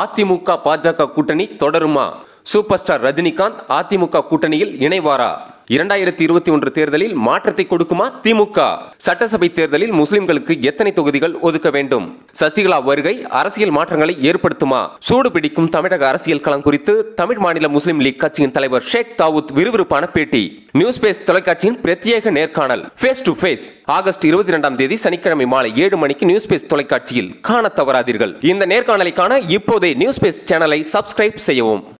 அதிமுக பாஜக கூட்டணி தொடருமா சூப்பர் ஸ்டார் ரஜினிகாந்த் அதிமுக கூட்டணியில் இணைவாரா இரண்டாயிரத்தி இருபத்தி ஒன்று தேர்தலில் மாற்றத்தை கொடுக்குமா திமுக சட்டசபை தேர்தலில் முஸ்லிம்களுக்கு எத்தனை தொகுதிகள் ஒதுக்க வேண்டும் சசிகலா வருகை அரசியல் மாற்றங்களை ஏற்படுத்துமா சூடு பிடிக்கும் தமிழக அரசியல் களம் குறித்து தமிழ் மாநில முஸ்லிம் லீக் கட்சியின் தலைவர் ஷேக் தாவூத் விறுவிறுப்பான பேட்டி நியூஸ் பேஸ் தொலைக்காட்சியின் பிரத்யேக நேர்காணல் ஃபேஸ் டு ஃபேஸ் ஆகஸ்ட் இருபத்தி இரண்டாம் தேதி சனிக்கிழமை மாலை ஏழு மணிக்கு நியூஸ் பேஸ் தொலைக்காட்சியில் காண தவறாதீர்கள் இந்த நேர்காணலை காண இப்போதே நியூஸ் பேஸ் சேனலை சப்ஸ்கிரைப் செய்யவும்